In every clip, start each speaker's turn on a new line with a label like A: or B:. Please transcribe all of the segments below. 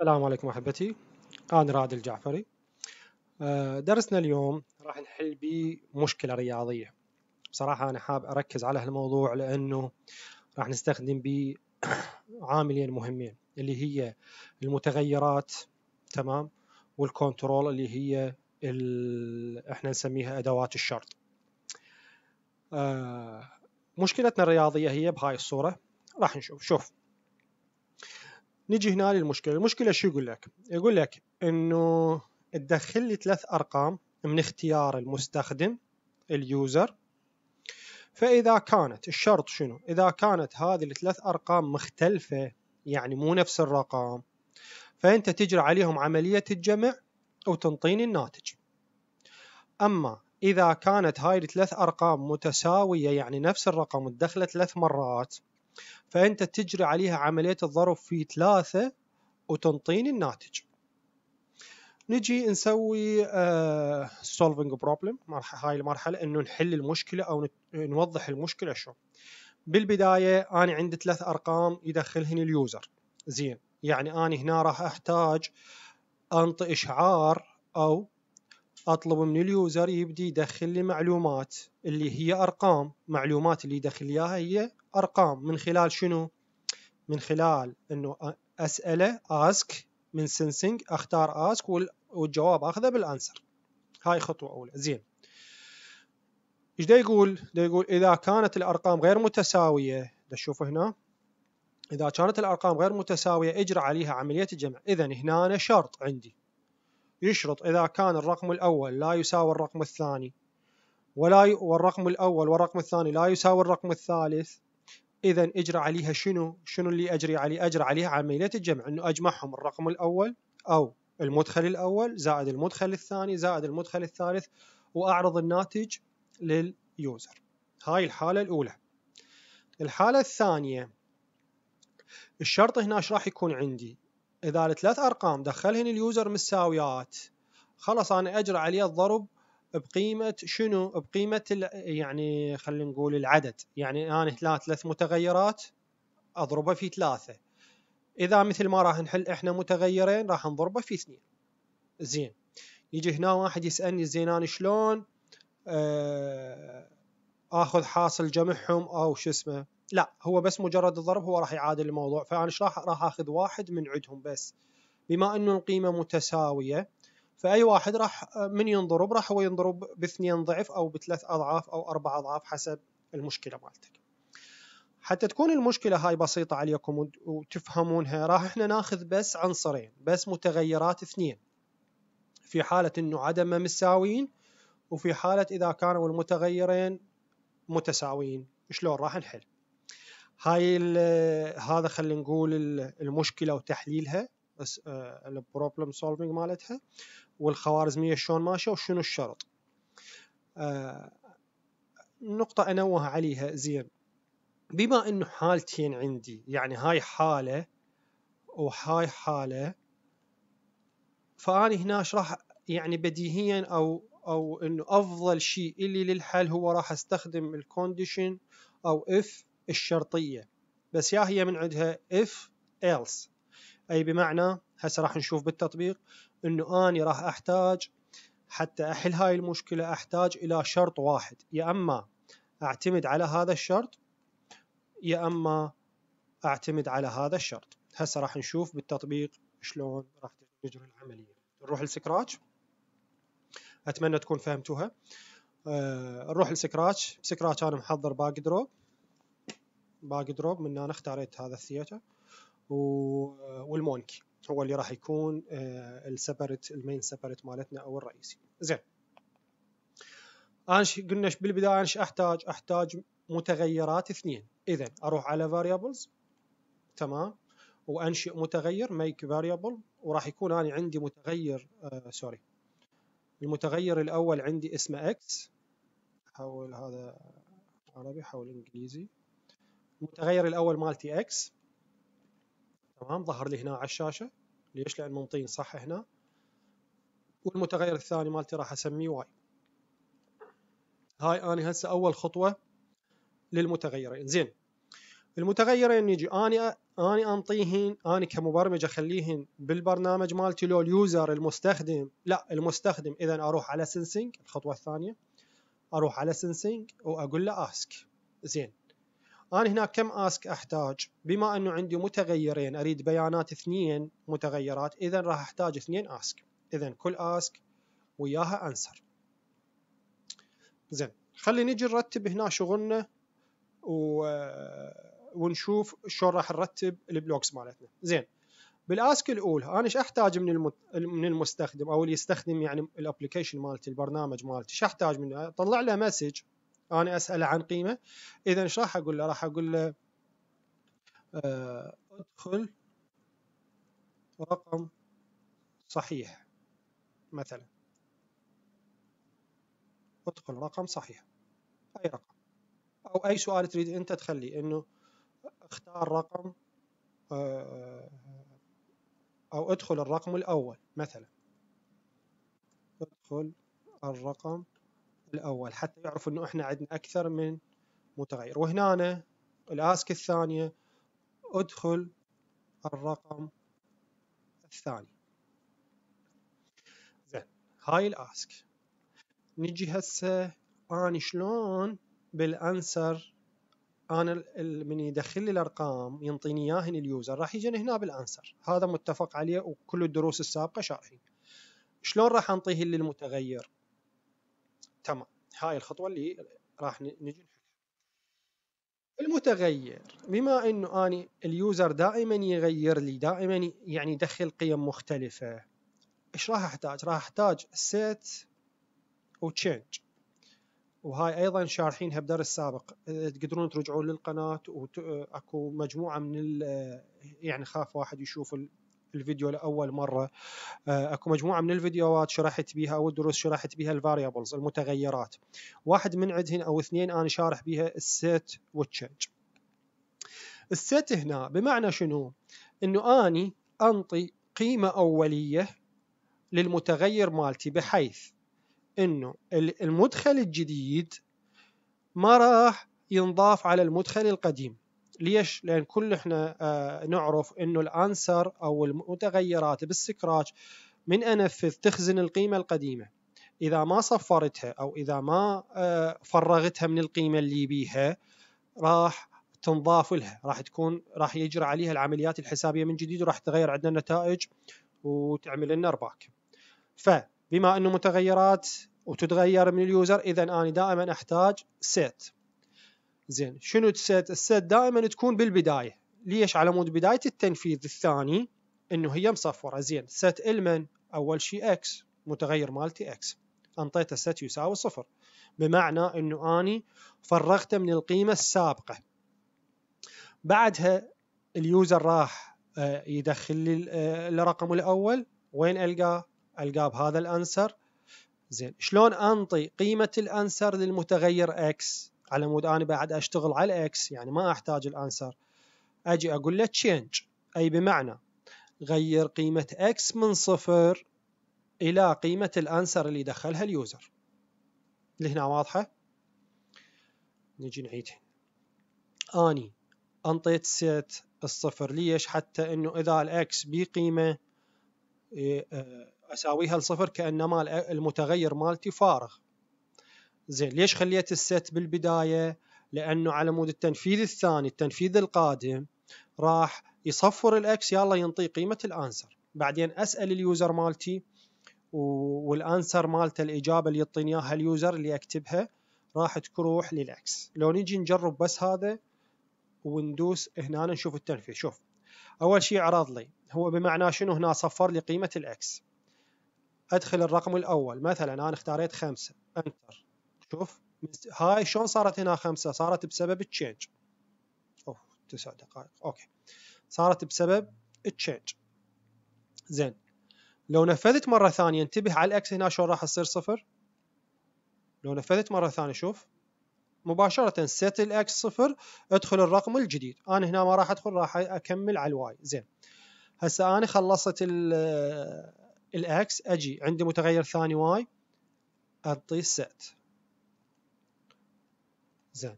A: السلام عليكم أحبتي أنا راد الجعفري آه، درسنا اليوم راح نحل به مشكلة رياضية بصراحة أنا حاب أركز على هالموضوع لأنه راح نستخدم به عاملين مهمين اللي هي المتغيرات تمام والكنترول اللي هي ال... احنا نسميها أدوات الشرط آه، مشكلتنا الرياضية هي بهاي الصورة راح نشوف شوف نجي هنا للمشكله المشكله شو يقول لك يقول لك انه تدخل لي ثلاث ارقام من اختيار المستخدم اليوزر فاذا كانت الشرط شنو اذا كانت هذه الثلاث ارقام مختلفه يعني مو نفس الرقم فانت تجري عليهم عمليه الجمع وتنطيني الناتج اما اذا كانت هاي الثلاث ارقام متساويه يعني نفس الرقم وتدخله ثلاث مرات فأنت تجري عليها عملية الضرب في ثلاثة وتنطيني الناتج نجي نسوي سولفنج uh, بروبلم هاي المرحلة انه نحل المشكلة او نوضح المشكلة شو بالبداية انا عندي ثلاث ارقام يدخلهن اليوزر زين يعني انا هنا راح احتاج انطي اشعار او اطلب من اليوزر يبدي يدخل لي معلومات اللي هي ارقام معلومات اللي يدخل اياها هي ارقام من خلال شنو من خلال انه اسئله اسك من سنسنج اختار اسك والجواب اخذه بالانسر هاي خطوه اولى زين ايش ده يقول ده يقول اذا كانت الارقام غير متساويه دا شوف هنا اذا كانت الارقام غير متساويه اجرى عليها عمليه الجمع اذا هنا أنا شرط عندي يشرط اذا كان الرقم الاول لا يساوي الرقم الثاني ولا ي... والرقم الاول والرقم الثاني لا يساوي الرقم الثالث اذا اجرى عليها شنو شنو اللي اجري عليه اجرى عليها عمليه الجمع انه اجمعهم الرقم الاول او المدخل الاول زائد المدخل الثاني زائد المدخل الثالث واعرض الناتج لليوزر هاي الحاله الاولى الحاله الثانيه الشرط هنا ايش راح يكون عندي اذا الثلاث ارقام دخلهن اليوزر متساويات خلص انا اجرى عليه الضرب بقيمه شنو بقيمه يعني خلينا نقول العدد يعني انا هنا ثلاث متغيرات اضربه في ثلاثه اذا مثل ما راح نحل احنا متغيرين راح نضربه في اثنين زين يجي هنا واحد يسالني زين انا شلون آه، اخذ حاصل جمعهم او شو اسمه لا هو بس مجرد الضرب هو راح يعادل الموضوع فانا ايش راح راح اخذ واحد من عندهم بس بما انه القيمه متساويه فاي واحد راح من ينضرب راح هو ينضرب باثنين ضعف او بثلاث اضعاف او اربع اضعاف حسب المشكله مالتك حتى تكون المشكله هاي بسيطه عليكم وتفهمونها راح احنا ناخذ بس عنصرين بس متغيرات اثنين في حاله انه عدم مساويين وفي حاله اذا كانوا المتغيرين متساويين شلون راح نحل هاي هذا خلينا نقول المشكله وتحليلها آه، البروبلم سولفينج مالتها والخوارزميه شلون ماشيه وشنو الشرط آه، نقطه انوه عليها زين بما انه حالتين عندي يعني هاي حاله وهاي حاله فاني هنا راح يعني بديهيا او او انه افضل شيء اللي للحل هو راح استخدم الكونديشن او اف الشرطيه بس يا هي من عندها if else أي بمعنى هسه راح نشوف بالتطبيق أنه أني راح أحتاج حتى أحل هاي المشكلة أحتاج إلى شرط واحد يا أما أعتمد على هذا الشرط يا أما أعتمد على هذا الشرط هسه راح نشوف بالتطبيق شلون راح تجري العملية نروح لسكراتش أتمنى تكون فهمتوها أه نروح لسكراتش بسكراتش أنا محضر باك دروب باك دروب من هنا اختاريت هذا الثياتر والمونكي هو اللي راح يكون السبرت المين سبرت مالتنا او الرئيسي زين انا قلنا بالبدايه ايش احتاج احتاج متغيرات اثنين اذا اروح على variables تمام وانشئ متغير make فاريبل وراح يكون انا عندي متغير آه سوري المتغير الاول عندي اسمه اكس حول هذا عربي حول انجليزي المتغير الاول مالتي اكس تمام ظهر لي هنا على الشاشه ليش لان منطين صح هنا والمتغير الثاني مالتي راح اسميه واي هاي انا هسه اول خطوه للمتغيرين زين المتغيرين يجي اني اني انطيهن اني كمبرمج اخليهن بالبرنامج مالتي لو اليوزر المستخدم لا المستخدم اذا اروح على سنسنج الخطوه الثانيه اروح على سنسنج واقول له اسك زين أنا هنا كم أسك أحتاج بما أنه عندي متغيرين أريد بيانات اثنين متغيرات إذا راح أحتاج اثنين أسك إذا كل أسك وياها أنسر زين خلي نجي نرتب هنا شغلنا و... آه، ونشوف شلون راح نرتب البلوكس مالتنا زين بالاسك الاولى انا ايش احتاج من المت... من المستخدم او اللي يستخدم يعني الابلكيشن مالتي البرنامج مالتي ايش احتاج منه اطلع له مسج أنا أسأله عن قيمة إذا إيش راح أقول له راح أقول له آه، أدخل رقم صحيح مثلا أدخل رقم صحيح أي رقم أو أي سؤال تريد أنت تخليه إنه اختار رقم آه، آه، أو ادخل الرقم الأول مثلا ادخل الرقم الاول حتى يعرفوا انه احنا عندنا اكثر من متغير وهنا الاسك الثانيه ادخل الرقم الثاني زين هاي الاسك نجي هسه انا شلون بالانسر انا من يدخل لي الارقام ينطيني اياهن اليوزر راح يجي هنا بالانسر هذا متفق عليه وكل الدروس السابقه شارحين شلون راح انطيه للمتغير تمام هاي الخطوة اللي راح نجي المتغير بما انه اني اليوزر دائما يغير لي دائما يعني يدخل قيم مختلفة ايش راح احتاج؟ راح احتاج سيت وتشينج وهاي ايضا شارحينها بدرس سابق تقدرون ترجعون للقناة واكو مجموعة من يعني خاف واحد يشوف الفيديو لاول مره آه، اكو مجموعه من الفيديوهات شرحت بها او الدروس شرحت بها الفاريبلز المتغيرات واحد من عندهن او اثنين انا شارح بها السيت والتشنج السيت هنا بمعنى شنو انه اني انطي قيمه اوليه للمتغير مالتي بحيث انه المدخل الجديد ما راح ينضاف على المدخل القديم ليش؟ لأن كل إحنا آه، نعرف إنه الأنسر أو المتغيرات بالسكراتش من أنفذ تخزن القيمة القديمة إذا ما صفرتها أو إذا ما آه، فرغتها من القيمة اللي بيها راح تنضاف لها راح تكون راح يجرى عليها العمليات الحسابية من جديد وراح تغير عندنا النتائج وتعمل لنا أرباك فبما أنه متغيرات وتتغير من اليوزر إذا أنا دائما أحتاج set زين شنو السيت السيت دائما تكون بالبدايه ليش على مود بدايه التنفيذ الثاني انه هي مصفره زين سيت المن اول شيء اكس متغير مالتي اكس انطيته ست يساوي صفر بمعنى انه اني فرغته من القيمه السابقه بعدها اليوزر راح آه، يدخل لي آه، الرقم الاول وين القاه القاه بهذا الانسر زين شلون انطي قيمه الانسر للمتغير اكس على مود انا بعد اشتغل على الاكس يعني ما احتاج الانسر اجي اقول له تشينج اي بمعنى غير قيمة اكس من صفر الى قيمة الانسر اللي دخلها اليوزر اللي هنا واضحة نجي نعيد اني انطيت سيت الصفر ليش حتى انه اذا الاكس بقيمة إيه، آه، اساويها لصفر كانما المتغير مالتي فارغ زين ليش خليت السيت بالبدايه لانه على مود التنفيذ الثاني التنفيذ القادم راح يصفر الاكس يلا ينطي قيمه الانسر بعدين اسال اليوزر مالتي والانسر مالته الاجابه اللي يعطيني اياها اليوزر اللي اكتبها راح تروح للاكس لو نجي نجرب بس هذا وندوس هنا نشوف التنفيذ شوف اول شيء عرض لي هو بمعنى شنو هنا صفر لي قيمه الاكس ادخل الرقم الاول مثلا انا اختاريت خمسة انتر شوف هاي شلون صارت هنا خمسة صارت بسبب التشينج اوف تسع دقائق اوكي صارت بسبب التشينج زين لو نفذت مرة ثانية انتبه على الاكس هنا شلون راح تصير صفر لو نفذت مرة ثانية شوف مباشرة سيت الاكس صفر ادخل الرقم الجديد انا هنا ما راح ادخل راح اكمل على الواي زين هسه انا خلصت آه، الاكس اجي عندي متغير ثاني واي اعطيه سيت زين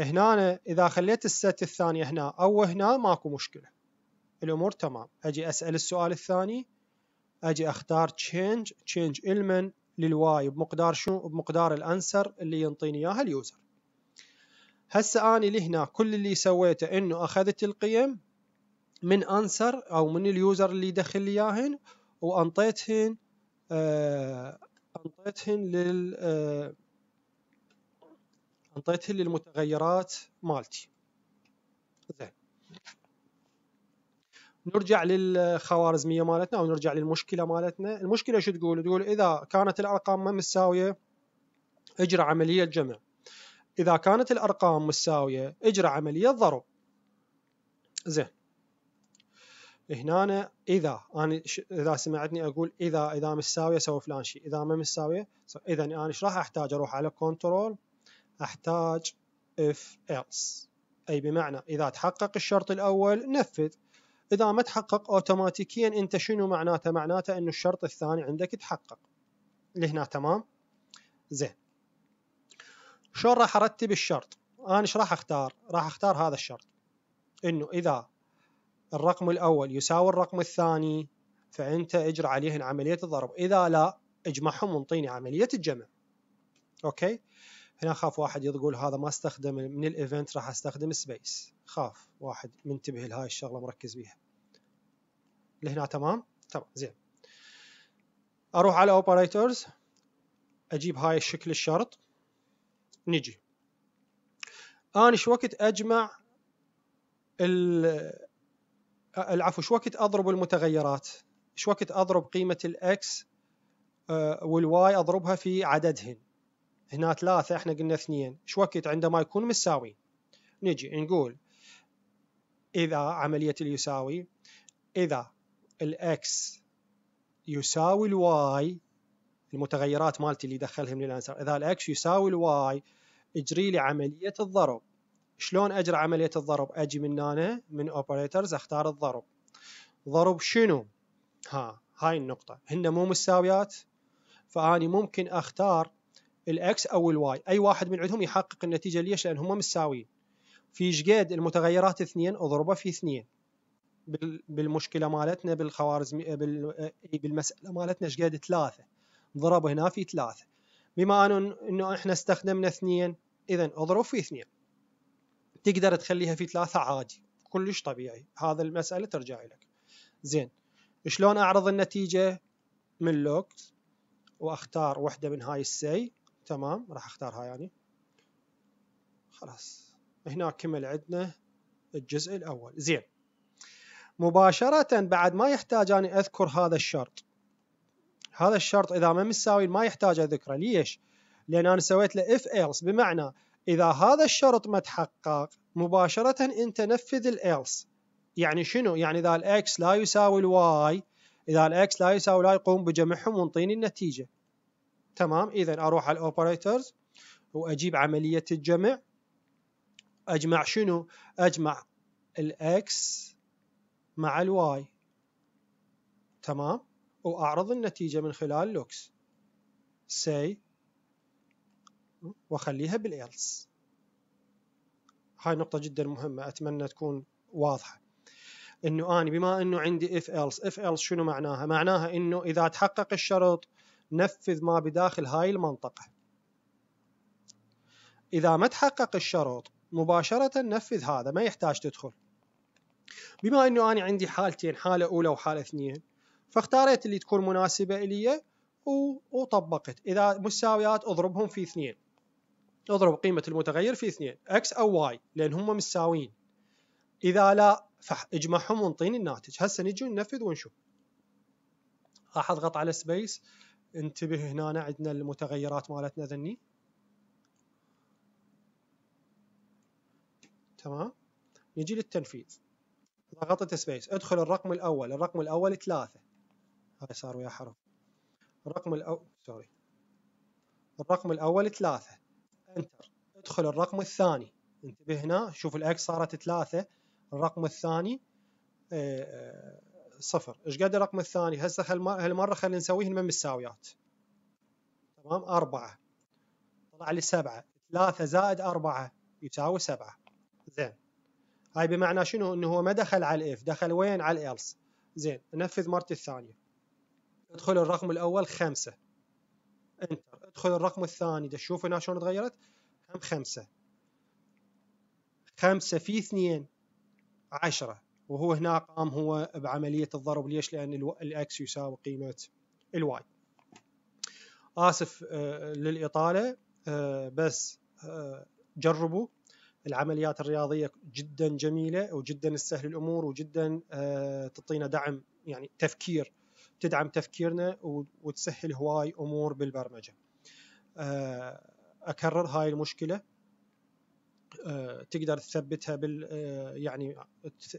A: هنا اذا خليت الست الثانيه هنا او هنا ماكو مشكله الامور تمام اجي اسال السؤال الثاني اجي اختار تشينج تشينج المن للواي بمقدار شو بمقدار الانسر اللي ينطيني اياها اليوزر هسه اني لهنا كل اللي سويته انه اخذت القيم من انسر او من اليوزر اللي يدخل لي اياهن وانطيتهن آه انطيتهن لل آه انطيت لي المتغيرات مالتي زين نرجع للخوارزميه مالتنا او نرجع للمشكله مالتنا المشكله شو تقول تقول اذا كانت الارقام ما متساويه اجرى عمليه جمع اذا كانت الارقام متساويه اجرى عمليه ضرب زين هنا أنا اذا انا ش... اذا سمعتني اقول اذا اذا متساويه سوي فلان شيء اذا ما متساويه اذا انا ايش راح احتاج اروح على كنترول أحتاج if else أي بمعنى إذا تحقق الشرط الأول نفذ إذا ما تحقق أوتوماتيكيا أنت شنو معناته معناته أنه الشرط الثاني عندك تحقق لهنا تمام زين شلون راح أرتب الشرط أنا ايش راح أختار راح أختار هذا الشرط أنه إذا الرقم الأول يساوي الرقم الثاني فأنت اجرى عليهن عملية الضرب إذا لا اجمعهم وانطيني عملية الجمع أوكي هنا خاف واحد يقول هذا ما استخدم من الايفنت راح استخدم سبيس خاف واحد منتبه لهاي الشغله مركز بيها لهنا تمام تمام زين اروح على اوبريتورز اجيب هاي الشكل الشرط نجي انا شو وقت اجمع العفو شو وقت اضرب المتغيرات شو وقت اضرب قيمه الاكس آه، والواي اضربها في عددهن هنا ثلاثة احنا قلنا اثنين ايش وقت عندما يكون مساوي نجي نقول إذا عملية اليساوي إذا الإكس يساوي الواي المتغيرات مالتي اللي دخلهم للانسر إذا الإكس يساوي الواي اجري لي عملية الضرب شلون أجري عملية الضرب أجي من هنا من أوبريترز أختار الضرب ضرب شنو ها هاي النقطة هن مو مساويات فأني ممكن أختار الاكس او الواي اي واحد من عندهم يحقق النتيجه ليش لان هم مساويين في شقد المتغيرات اثنين اضربه في اثنين بالمشكله مالتنا بالخوارزمي بالمساله مالتنا شقد ثلاثه ضرب هنا في ثلاثه بما انه انه احنا استخدمنا اثنين اذا اضرب في اثنين تقدر تخليها في ثلاثه عادي كلش طبيعي هذا المساله ترجع لك زين شلون اعرض النتيجه من لوكس واختار وحده من هاي السي تمام راح اختارها يعني خلاص هنا كمل عندنا الجزء الاول زين مباشرة بعد ما يحتاج أني أذكر هذا الشرط هذا الشرط إذا ما مساوي ما يحتاج أذكره ليش؟ لأن أنا سويت له اف ايلس بمعنى إذا هذا الشرط ما تحقق مباشرة أنت نفذ الايلس يعني شنو؟ يعني إذا الاكس لا يساوي الواي إذا الاكس لا يساوي الواي قوم بجمعهم وانطيني النتيجة تمام اذا اروح على الاوبريتورز واجيب عمليه الجمع اجمع شنو اجمع الاكس مع الواي تمام واعرض النتيجه من خلال لوكس سي واخليها بالإلس هاي نقطة جدا مهمة أتمنى تكون واضحة انه اني بما انه عندي if else if else شنو معناها معناها انه اذا تحقق الشرط نفذ ما بداخل هاي المنطقة إذا ما تحقق الشروط مباشرة نفذ هذا ما يحتاج تدخل بما أنه أنا عندي حالتين حالة أولى وحالة اثنين فاختاريت اللي تكون مناسبة إلي وطبقت إذا مساويات أضربهم في اثنين اضرب قيمة المتغير في اثنين X أو Y لأن هم مساويين إذا لا فاجمعهم وانطيني الناتج هسه نجي ننفذ ونشوف راح أضغط على سبيس انتبه هنا عندنا المتغيرات مالتنا ذني تمام نجي للتنفيذ ضغطت سبيس ادخل الرقم الاول الرقم الاول ثلاثة هاي صار ويا حرف الرقم الاول سوري الرقم الاول ثلاثة انتر ادخل الرقم الثاني انتبه هنا شوف الاكس صارت ثلاثة الرقم الثاني اه اه صفر ايش قد الرقم الثاني هسه هالمره خلينا نسويه من الساويات تمام أربعة طلع لي سبعة ثلاثة زائد أربعة يساوي سبعة زين هاي بمعنى شنو انه هو ما دخل على الاف دخل وين على الالس زين نفذ مرتي الثانية ادخل الرقم الاول خمسة انتر ادخل الرقم الثاني شوف هنا شلون تغيرت هم خمسة خمسة في اثنين عشرة وهو هنا قام هو بعملية الضرب ليش لأن الأكس يساوي قيمة الواي آسف آه، للإطالة آه، بس آه، جربوا العمليات الرياضية جدا جميلة وجدا تسهل الأمور وجدا تعطينا دعم يعني تفكير تدعم تفكيرنا وتسهل هواي أمور بالبرمجة أكرر هاي المشكلة آه، تقدر تثبتها بال آه، يعني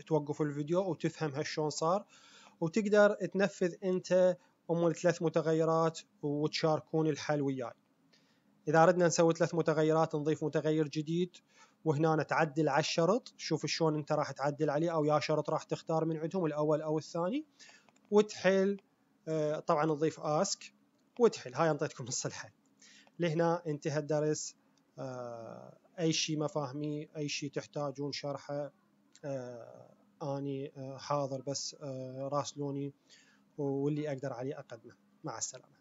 A: توقف الفيديو وتفهم شلون صار وتقدر تنفذ انت ام الثلاث متغيرات وتشاركون الحل وياي اذا اردنا نسوي ثلاث متغيرات نضيف متغير جديد وهنا تعدل على الشرط شوف شلون انت راح تعدل عليه او يا شرط راح تختار من عندهم الاول او الثاني وتحل آه، طبعا نضيف اسك وتحل هاي انطيتكم نص الحل لهنا انتهى الدرس اي شيء ما فاهميه اي شيء تحتاجون شرحه آه، اني آه، حاضر بس آه، راسلوني واللي اقدر عليه اقدمه مع السلامه